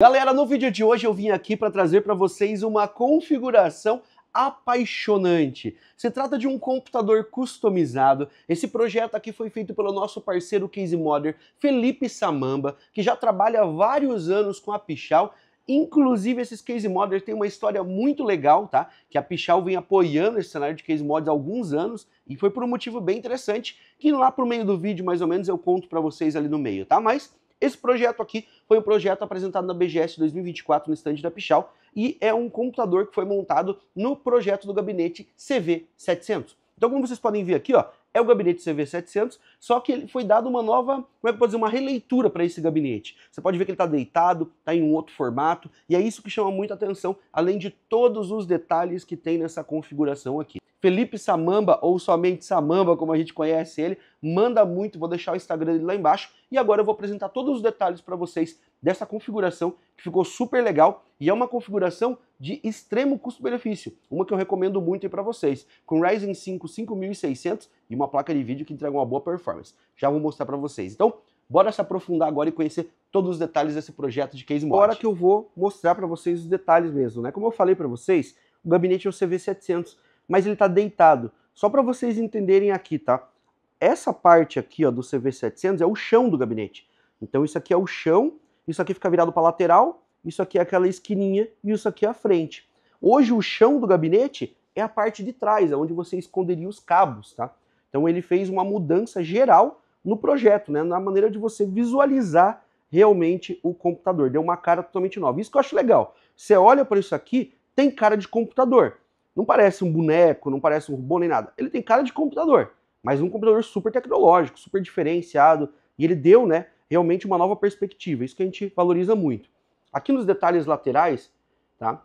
Galera, no vídeo de hoje eu vim aqui para trazer para vocês uma configuração apaixonante. Se trata de um computador customizado. Esse projeto aqui foi feito pelo nosso parceiro Case Modder, Felipe Samamba, que já trabalha há vários anos com a Pichal Inclusive, esses case Modder têm uma história muito legal, tá? Que a Pichal vem apoiando esse cenário de case models há alguns anos e foi por um motivo bem interessante, que lá pro meio do vídeo, mais ou menos, eu conto para vocês ali no meio, tá? Mas esse projeto aqui foi um projeto apresentado na BGS 2024 no estande da Pichal e é um computador que foi montado no projeto do gabinete CV700. Então, como vocês podem ver aqui, ó, é o gabinete CV700 só que foi dado uma nova, como é que eu posso dizer, uma releitura para esse gabinete. Você pode ver que ele está deitado, está em um outro formato, e é isso que chama muita atenção, além de todos os detalhes que tem nessa configuração aqui. Felipe Samamba, ou somente Samamba, como a gente conhece ele, manda muito, vou deixar o Instagram dele lá embaixo. E agora eu vou apresentar todos os detalhes para vocês dessa configuração, que ficou super legal, e é uma configuração de extremo custo-benefício, uma que eu recomendo muito para vocês, com Ryzen 5 5600 e uma placa de vídeo que entrega uma boa performance já vou mostrar para vocês. Então, bora se aprofundar agora e conhecer todos os detalhes desse projeto de case bora Agora que eu vou mostrar para vocês os detalhes mesmo, né? Como eu falei para vocês, o gabinete é o CV700, mas ele está deitado. Só para vocês entenderem aqui, tá? Essa parte aqui, ó, do CV700 é o chão do gabinete. Então isso aqui é o chão, isso aqui fica virado para lateral, isso aqui é aquela esquininha e isso aqui é a frente. Hoje o chão do gabinete é a parte de trás, é onde você esconderia os cabos, tá? Então ele fez uma mudança geral no projeto, né, na maneira de você visualizar realmente o computador. Deu uma cara totalmente nova. Isso que eu acho legal. Você olha para isso aqui, tem cara de computador. Não parece um boneco, não parece um robô nem nada. Ele tem cara de computador, mas um computador super tecnológico, super diferenciado. E ele deu, né, realmente uma nova perspectiva. Isso que a gente valoriza muito. Aqui nos detalhes laterais, tá?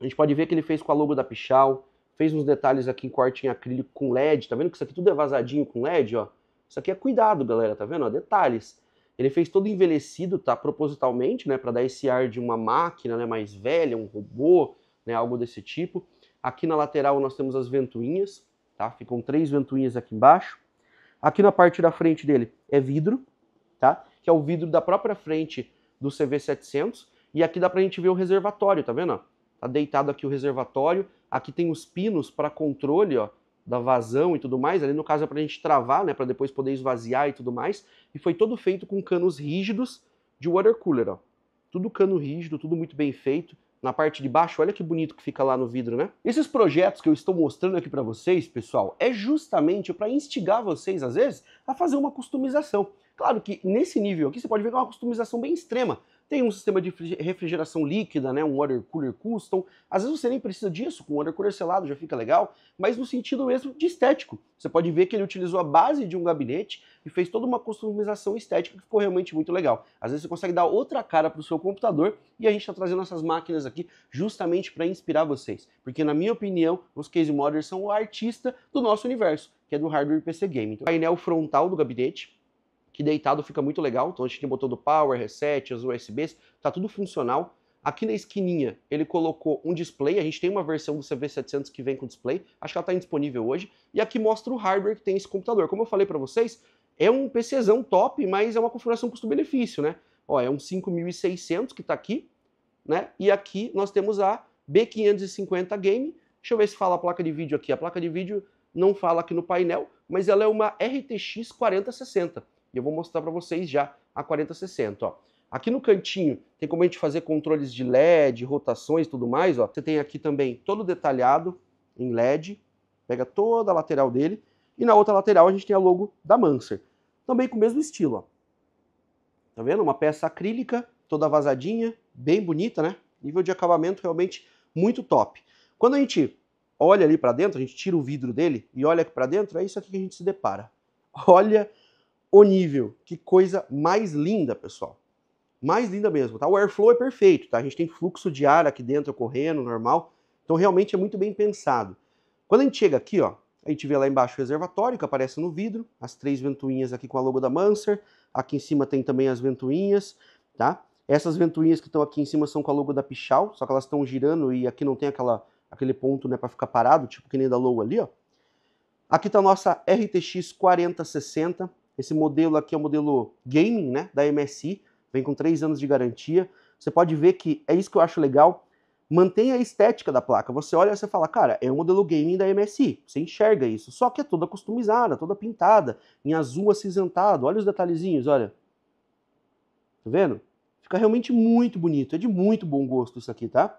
A gente pode ver que ele fez com a logo da Pichal, fez uns detalhes aqui em corte em acrílico com LED, tá vendo que isso aqui tudo é vazadinho com LED, ó? Isso aqui é cuidado, galera, tá vendo? Ó, detalhes. Ele fez todo envelhecido, tá? Propositalmente, né? Para dar esse ar de uma máquina né, mais velha, um robô, né? Algo desse tipo. Aqui na lateral nós temos as ventoinhas, tá? Ficam três ventoinhas aqui embaixo. Aqui na parte da frente dele é vidro, tá? Que é o vidro da própria frente do CV700. E aqui dá pra gente ver o reservatório, tá vendo? Ó? Tá deitado aqui o reservatório. Aqui tem os pinos para controle, ó, da vazão e tudo mais. Ali no caso é para a gente travar, né, para depois poder esvaziar e tudo mais. E foi todo feito com canos rígidos de water cooler, ó. Tudo cano rígido, tudo muito bem feito. Na parte de baixo, olha que bonito que fica lá no vidro, né? Esses projetos que eu estou mostrando aqui para vocês, pessoal, é justamente para instigar vocês, às vezes, a fazer uma customização. Claro que nesse nível aqui você pode ver que é uma customização bem extrema, tem um sistema de refrigeração líquida, né, um water cooler custom. Às vezes você nem precisa disso, com water cooler selado já fica legal, mas no sentido mesmo de estético. Você pode ver que ele utilizou a base de um gabinete e fez toda uma customização estética que ficou realmente muito legal. Às vezes você consegue dar outra cara para o seu computador e a gente está trazendo essas máquinas aqui justamente para inspirar vocês. Porque na minha opinião, os case modders são o artista do nosso universo, que é do hardware PC Game. Então, painel frontal do gabinete, que deitado fica muito legal. Então a gente tem o botão do power, reset, os USBs, tá tudo funcional. Aqui na esquininha ele colocou um display, a gente tem uma versão do CV700 que vem com display, acho que ela está indisponível hoje. E aqui mostra o hardware que tem esse computador. Como eu falei para vocês, é um PCzão top, mas é uma configuração custo-benefício, né? Ó, é um 5600 que está aqui, né? E aqui nós temos a B550 Game. Deixa eu ver se fala a placa de vídeo aqui. A placa de vídeo não fala aqui no painel, mas ela é uma RTX 4060. E eu vou mostrar para vocês já a 4060, ó. Aqui no cantinho tem como a gente fazer controles de LED, rotações e tudo mais, ó. Você tem aqui também todo detalhado em LED, pega toda a lateral dele. E na outra lateral a gente tem a logo da Manser. Também com o mesmo estilo, ó. Tá vendo? Uma peça acrílica, toda vazadinha, bem bonita, né? Nível de acabamento realmente muito top. Quando a gente olha ali para dentro, a gente tira o vidro dele e olha aqui para dentro, é isso aqui que a gente se depara. Olha o nível. Que coisa mais linda, pessoal. Mais linda mesmo, tá? O airflow é perfeito, tá? A gente tem fluxo de ar aqui dentro correndo, normal. Então realmente é muito bem pensado. Quando a gente chega aqui, ó, a gente vê lá embaixo o reservatório que aparece no vidro, as três ventoinhas aqui com a logo da Manser, aqui em cima tem também as ventoinhas, tá? Essas ventoinhas que estão aqui em cima são com a logo da Pichal, só que elas estão girando e aqui não tem aquela, aquele ponto né, para ficar parado, tipo que nem da logo ali, ó. Aqui tá a nossa RTX 4060, esse modelo aqui é o modelo gaming, né, da MSI, vem com 3 anos de garantia. Você pode ver que é isso que eu acho legal, mantém a estética da placa. Você olha e você fala, cara, é um modelo gaming da MSI, você enxerga isso, só que é toda customizada, toda pintada, em azul acinzentado, olha os detalhezinhos, olha. Tá vendo? Fica realmente muito bonito, é de muito bom gosto isso aqui, tá?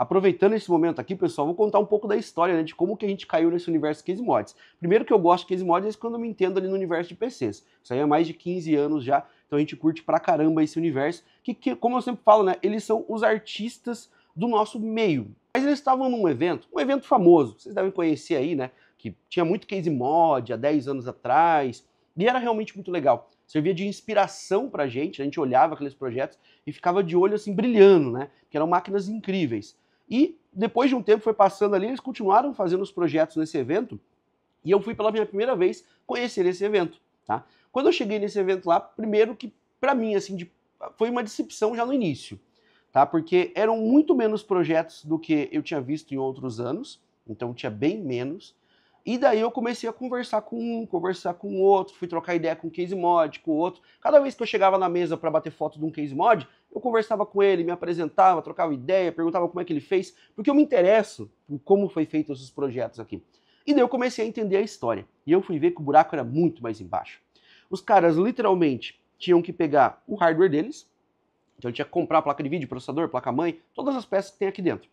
Aproveitando esse momento aqui, pessoal, vou contar um pouco da história, né, de como que a gente caiu nesse universo case mods. Primeiro que eu gosto de case mods é quando eu me entendo ali no universo de PCs. Isso aí é mais de 15 anos já, então a gente curte pra caramba esse universo, que, que como eu sempre falo, né, eles são os artistas do nosso meio. Mas eles estavam num evento, um evento famoso, vocês devem conhecer aí, né, que tinha muito case mod há 10 anos atrás, e era realmente muito legal. Servia de inspiração pra gente, né, a gente olhava aqueles projetos e ficava de olho assim brilhando, né? Que eram máquinas incríveis. E depois de um tempo foi passando ali, eles continuaram fazendo os projetos nesse evento e eu fui pela minha primeira vez conhecer esse evento, tá? Quando eu cheguei nesse evento lá, primeiro que para mim assim de, foi uma decepção já no início, tá? Porque eram muito menos projetos do que eu tinha visto em outros anos, então tinha bem menos. E daí eu comecei a conversar com um, conversar com o outro, fui trocar ideia com o case mod, com o outro. Cada vez que eu chegava na mesa para bater foto de um case mod, eu conversava com ele, me apresentava, trocava ideia, perguntava como é que ele fez, porque eu me interesso por como foi feito esses projetos aqui. E daí eu comecei a entender a história. E eu fui ver que o buraco era muito mais embaixo. Os caras literalmente tinham que pegar o hardware deles, então tinha que comprar placa de vídeo, processador, placa-mãe, todas as peças que tem aqui dentro.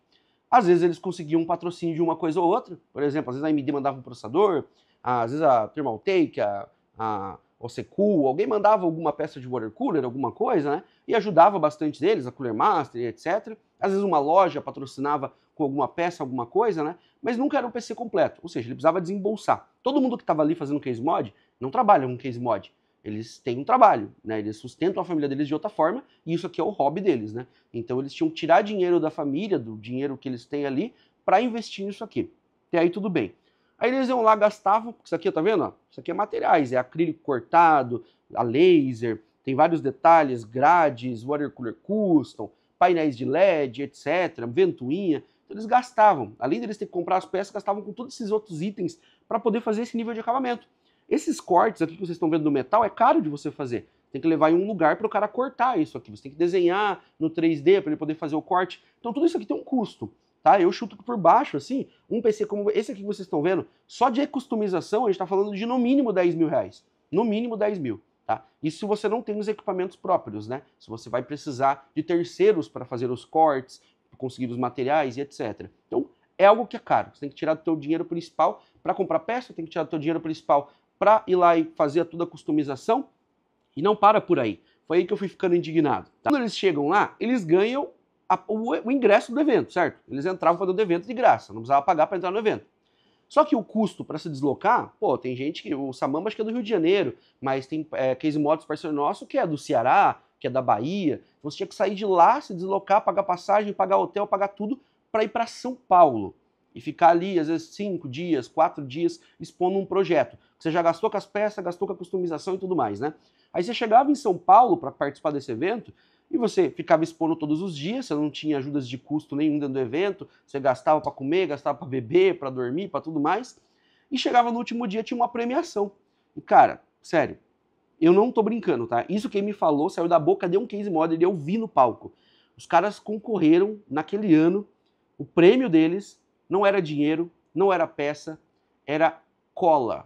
Às vezes eles conseguiam um patrocínio de uma coisa ou outra, por exemplo, às vezes a AMD mandava um processador, às vezes a Thermaltake, a, a ou Secu, alguém mandava alguma peça de water cooler, alguma coisa, né? E ajudava bastante eles, a Cooler Master, etc. Às vezes uma loja patrocinava com alguma peça, alguma coisa, né? Mas nunca era um PC completo, ou seja, ele precisava desembolsar. Todo mundo que estava ali fazendo case mod não trabalha com case mod. Eles têm um trabalho, né? Eles sustentam a família deles de outra forma e isso aqui é o hobby deles, né? Então eles tinham que tirar dinheiro da família, do dinheiro que eles têm ali, para investir nisso aqui. Até aí tudo bem. Aí eles iam lá, gastavam, isso aqui, tá vendo? Isso aqui é materiais, é acrílico cortado, a laser, tem vários detalhes, grades, water cooler custom, painéis de LED, etc., ventoinha. Então eles gastavam. Além deles ter que comprar as peças, gastavam com todos esses outros itens para poder fazer esse nível de acabamento. Esses cortes aqui que vocês estão vendo no metal é caro de você fazer. Tem que levar em um lugar para o cara cortar isso aqui. Você tem que desenhar no 3D para ele poder fazer o corte. Então tudo isso aqui tem um custo tá? Eu chuto por baixo, assim, um PC como esse aqui que vocês estão vendo, só de customização a gente está falando de no mínimo 10 mil reais. No mínimo 10 mil, tá? Isso se você não tem os equipamentos próprios, né? Se você vai precisar de terceiros para fazer os cortes, conseguir os materiais e etc. Então, é algo que é caro. Você tem que tirar do teu dinheiro principal para comprar peça, tem que tirar do teu dinheiro principal para ir lá e fazer toda a customização. E não para por aí. Foi aí que eu fui ficando indignado. Tá? Quando eles chegam lá, eles ganham a, o, o, ingresso do evento, certo? Eles entravam para o evento de graça, não precisava pagar para entrar no evento. Só que o custo para se deslocar, pô, tem gente que. O Samamba acho que é do Rio de Janeiro, mas tem é, case motos parceiro nosso que é do Ceará, que é da Bahia. Então você tinha que sair de lá, se deslocar, pagar passagem, pagar hotel, pagar tudo para ir para São Paulo e ficar ali, às vezes, cinco dias, quatro dias, expondo um projeto. Você já gastou com as peças, gastou com a customização e tudo mais, né? Aí você chegava em São Paulo para participar desse evento, e você ficava expondo todos os dias, você não tinha ajudas de custo nenhum dentro do evento, você gastava para comer, gastava para beber, para dormir, para tudo mais. E chegava no último dia, tinha uma premiação. E cara, sério, eu não tô brincando, tá? Isso quem me falou saiu da boca de um case model e eu vi no palco. Os caras concorreram naquele ano, o prêmio deles não era dinheiro, não era peça, era cola.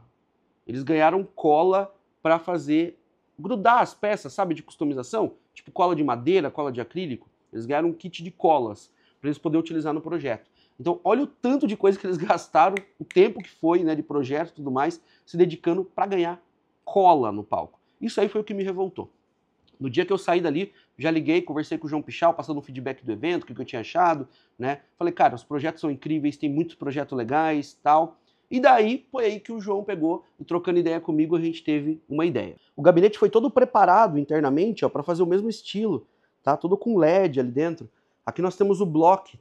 Eles ganharam cola para fazer grudar as peças, sabe, de customização tipo cola de madeira, cola de acrílico, eles ganharam um kit de colas para eles poderem utilizar no projeto. Então, olha o tanto de coisa que eles gastaram, o tempo que foi né, de projeto e tudo mais, se dedicando para ganhar cola no palco. Isso aí foi o que me revoltou. No dia que eu saí dali, já liguei, conversei com o João Pichal, passando um feedback do evento, o que eu tinha achado, né? Falei, cara, os projetos são incríveis, tem muitos projetos legais tal. E daí foi aí que o João pegou e trocando ideia comigo a gente teve uma ideia. O gabinete foi todo preparado internamente para fazer o mesmo estilo, tá? Todo com LED ali dentro. Aqui nós temos o Block.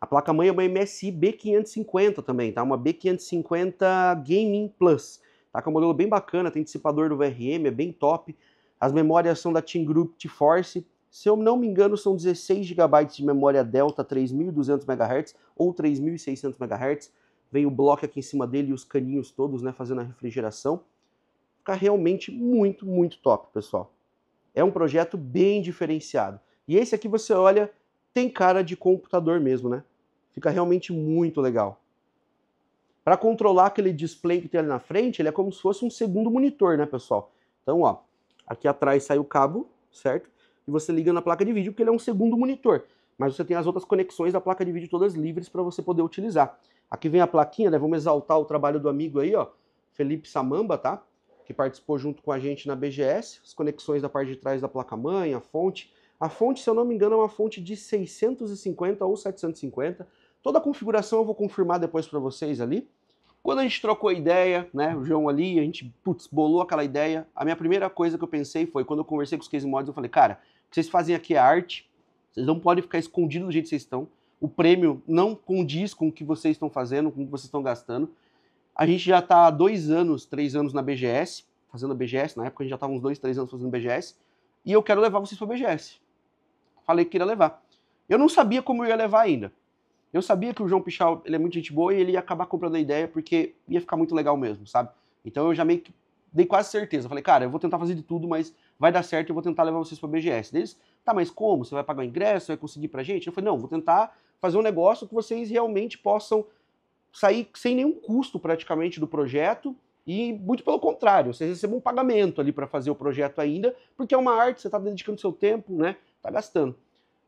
A placa-mãe é uma MSI B550 também, tá? Uma B550 Gaming Plus. Tá com um modelo bem bacana, tem dissipador do VRM, é bem top. As memórias são da Team Group T-Force. Se eu não me engano, são 16 GB de memória delta 3200 MHz ou 3600 MHz veio o bloco aqui em cima dele e os caninhos todos, né, fazendo a refrigeração. Fica realmente muito, muito top, pessoal. É um projeto bem diferenciado. E esse aqui você olha, tem cara de computador mesmo, né? Fica realmente muito legal. Para controlar aquele display que tem ali na frente, ele é como se fosse um segundo monitor, né, pessoal? Então, ó, aqui atrás sai o cabo, certo? E você liga na placa de vídeo, porque ele é um segundo monitor. Mas você tem as outras conexões da placa de vídeo todas livres para você poder utilizar. Aqui vem a plaquinha, né? Vamos exaltar o trabalho do amigo aí, ó, Felipe Samamba, tá? Que participou junto com a gente na BGS, as conexões da parte de trás da placa-mãe, a fonte. A fonte, se eu não me engano, é uma fonte de 650 ou 750. Toda a configuração eu vou confirmar depois para vocês ali. Quando a gente trocou a ideia, né, o João ali, a gente, putz, bolou aquela ideia, a minha primeira coisa que eu pensei foi, quando eu conversei com os case mods, eu falei, cara, o que vocês fazem aqui é arte, vocês não podem ficar escondidos do jeito que vocês estão, o prêmio não condiz com o que vocês estão fazendo, com o que vocês estão gastando. A gente já está há dois anos, três anos na BGS, fazendo a BGS, na época a gente já estava uns dois, três anos fazendo BGS, e eu quero levar vocês para a BGS. Falei que queria levar. Eu não sabia como eu ia levar ainda. Eu sabia que o João Pichal, ele é muito gente boa e ele ia acabar comprando a ideia porque ia ficar muito legal mesmo, sabe? Então eu já meio que dei quase certeza. Falei, cara, eu vou tentar fazer de tudo, mas vai dar certo, eu vou tentar levar vocês para a BGS. Deles, tá, mas como? Você vai pagar o ingresso? Vai conseguir a gente? Eu falei, não, vou tentar fazer um negócio que vocês realmente possam sair sem nenhum custo praticamente do projeto e muito pelo contrário, vocês recebem um pagamento ali para fazer o projeto ainda, porque é uma arte, você está dedicando seu tempo, né? Tá gastando.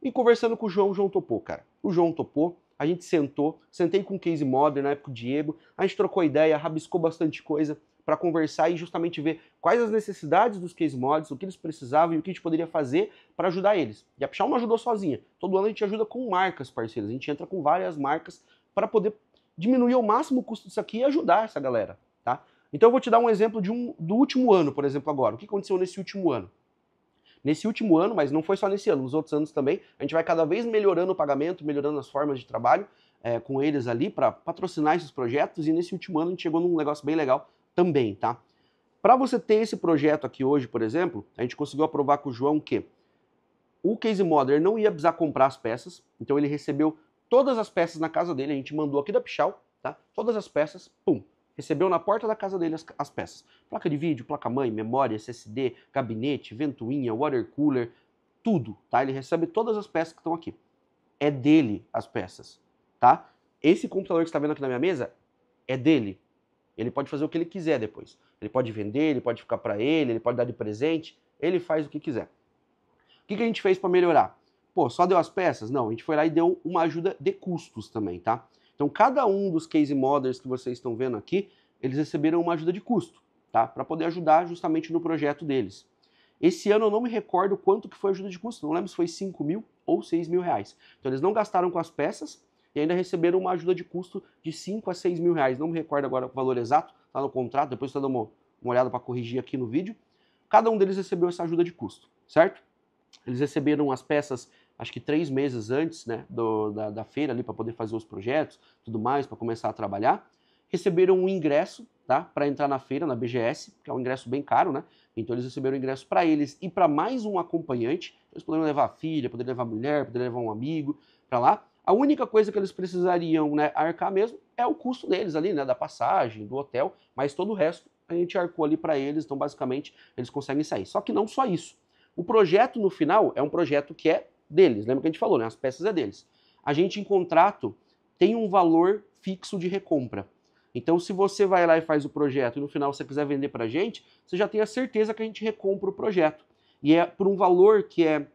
E conversando com o João, o João topou, cara. O João topou, a gente sentou, sentei com o Case Modern na época o Diego, a gente trocou ideia, rabiscou bastante coisa para conversar e justamente ver quais as necessidades dos case mods, o que eles precisavam e o que a gente poderia fazer para ajudar eles. E a Pichal não ajudou sozinha. Todo ano a gente ajuda com marcas parceiras. A gente entra com várias marcas para poder diminuir ao máximo o custo disso aqui e ajudar essa galera, tá? Então eu vou te dar um exemplo de um, do último ano, por exemplo, agora. O que aconteceu nesse último ano? Nesse último ano, mas não foi só nesse ano, nos outros anos também, a gente vai cada vez melhorando o pagamento, melhorando as formas de trabalho é, com eles ali para patrocinar esses projetos. E nesse último ano a gente chegou num negócio bem legal também, tá? Para você ter esse projeto aqui hoje, por exemplo, a gente conseguiu aprovar com o João que o Case modder não ia precisar comprar as peças, então ele recebeu todas as peças na casa dele, a gente mandou aqui da Pichal, tá? Todas as peças, pum, recebeu na porta da casa dele as, as peças. Placa de vídeo, placa-mãe, memória, SSD, gabinete, ventoinha, water cooler, tudo, tá? Ele recebe todas as peças que estão aqui. É dele as peças, tá? Esse computador que está vendo aqui na minha mesa é dele, ele pode fazer o que ele quiser depois. Ele pode vender, ele pode ficar para ele, ele pode dar de presente, ele faz o que quiser. O que, que a gente fez para melhorar? Pô, só deu as peças? Não, a gente foi lá e deu uma ajuda de custos também, tá? Então, cada um dos case models que vocês estão vendo aqui, eles receberam uma ajuda de custo, tá? Para poder ajudar justamente no projeto deles. Esse ano eu não me recordo quanto que foi a ajuda de custo, não lembro se foi 5 mil ou 6 mil reais. Então eles não gastaram com as peças, e ainda receberam uma ajuda de custo de 5 a 6 mil reais. Não me recordo agora o valor exato, está no contrato, depois estou dando uma, uma olhada para corrigir aqui no vídeo. Cada um deles recebeu essa ajuda de custo, certo? Eles receberam as peças, acho que três meses antes né, do, da, da feira ali para poder fazer os projetos, tudo mais, para começar a trabalhar. Receberam um ingresso tá, para entrar na feira, na BGS, que é um ingresso bem caro, né? Então eles receberam ingresso para eles e para mais um acompanhante. Eles poderiam levar a filha, poder levar a mulher, poder levar um amigo para lá. A única coisa que eles precisariam né, arcar mesmo é o custo deles ali, né, da passagem, do hotel, mas todo o resto a gente arcou ali para eles, então basicamente eles conseguem sair. Só que não só isso. O projeto no final é um projeto que é deles, lembra que a gente falou, né, as peças é deles. A gente em contrato tem um valor fixo de recompra. Então, se você vai lá e faz o projeto e no final você quiser vender para a gente, você já tem a certeza que a gente recompra o projeto. E é por um valor que é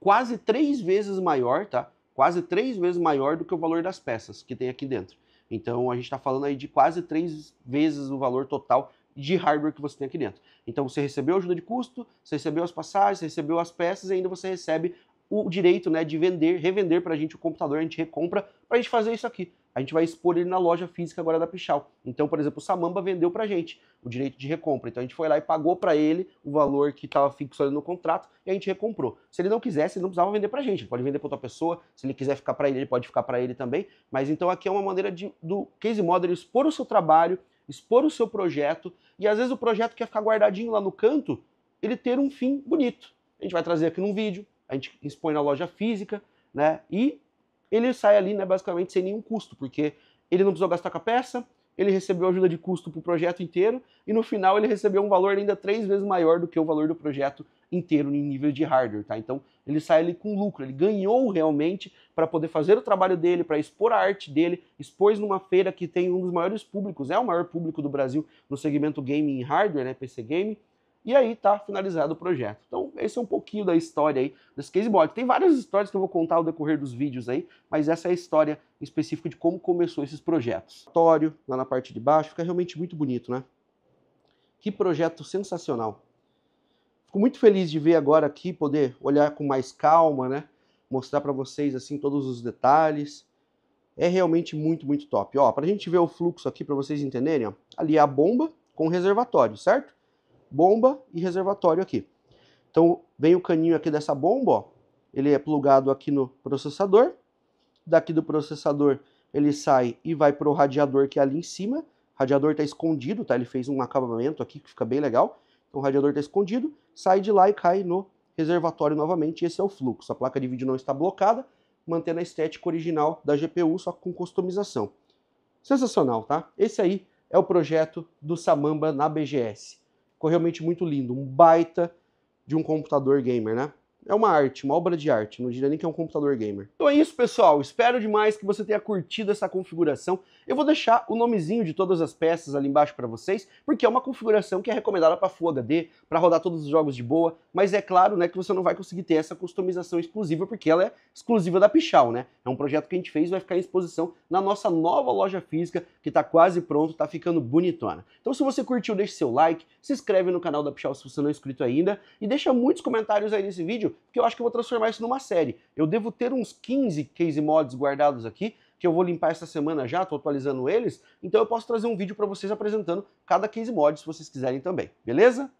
quase três vezes maior, tá? Quase três vezes maior do que o valor das peças que tem aqui dentro. Então a gente está falando aí de quase três vezes o valor total de hardware que você tem aqui dentro. Então você recebeu ajuda de custo, você recebeu as passagens, você recebeu as peças e ainda você recebe o direito né, de vender, revender para a gente o computador, a gente recompra para a gente fazer isso aqui. A gente vai expor ele na loja física agora da Pichal. Então, por exemplo, o Samamba vendeu para a gente o direito de recompra. Então a gente foi lá e pagou para ele o valor que estava fixo ali no contrato e a gente recomprou. Se ele não quisesse, ele não precisava vender para a gente. Ele pode vender para outra pessoa. Se ele quiser ficar para ele, ele pode ficar para ele também. Mas então aqui é uma maneira de, do Case Model expor o seu trabalho, expor o seu projeto. E às vezes o projeto quer ficar guardadinho lá no canto, ele ter um fim bonito. A gente vai trazer aqui num vídeo, a gente expõe na loja física, né? E ele sai ali, né, basicamente sem nenhum custo, porque ele não precisou gastar com a peça, ele recebeu ajuda de custo para o projeto inteiro e no final ele recebeu um valor ainda três vezes maior do que o valor do projeto inteiro em nível de hardware, tá? Então ele sai ali com lucro, ele ganhou realmente para poder fazer o trabalho dele, para expor a arte dele, expôs numa feira que tem um dos maiores públicos, é o maior público do Brasil no segmento gaming e hardware, né, PC game, e aí tá finalizado o projeto. Então, esse é um pouquinho da história aí desse caseboard. Tem várias histórias que eu vou contar ao decorrer dos vídeos aí, mas essa é a história específica de como começou esses projetos. Tório, lá na parte de baixo, fica realmente muito bonito, né? Que projeto sensacional. Fico muito feliz de ver agora aqui, poder olhar com mais calma, né? Mostrar para vocês, assim, todos os detalhes. É realmente muito, muito top. Ó, para a gente ver o fluxo aqui, para vocês entenderem, ó, ali é a bomba com o reservatório, certo? bomba e reservatório aqui. Então vem o caninho aqui dessa bomba, ó, ele é plugado aqui no processador, daqui do processador ele sai e vai para o radiador que é ali em cima, o radiador está escondido, tá? ele fez um acabamento aqui que fica bem legal, então o radiador está escondido, sai de lá e cai no reservatório novamente, esse é o fluxo, a placa de vídeo não está blocada, mantendo a estética original da GPU, só com customização. Sensacional, tá? Esse aí é o projeto do Samamba na BGS. Ficou realmente muito lindo, um baita de um computador gamer, né? É uma arte, uma obra de arte, não diria nem que é um computador gamer. Então é isso, pessoal. Espero demais que você tenha curtido essa configuração. Eu vou deixar o nomezinho de todas as peças ali embaixo para vocês, porque é uma configuração que é recomendada para Full HD, para rodar todos os jogos de boa, mas é claro, né, que você não vai conseguir ter essa customização exclusiva, porque ela é exclusiva da Pichal, né? É um projeto que a gente fez, e vai ficar em exposição na nossa nova loja física, que está quase pronto, está ficando bonitona. Então se você curtiu, deixe seu like, se inscreve no canal da Pichal se você não é inscrito ainda, e deixa muitos comentários aí nesse vídeo, porque eu acho que eu vou transformar isso numa série. Eu devo ter uns 15 case mods guardados aqui, que eu vou limpar essa semana já, estou atualizando eles, então eu posso trazer um vídeo para vocês apresentando cada case mod, se vocês quiserem também, beleza?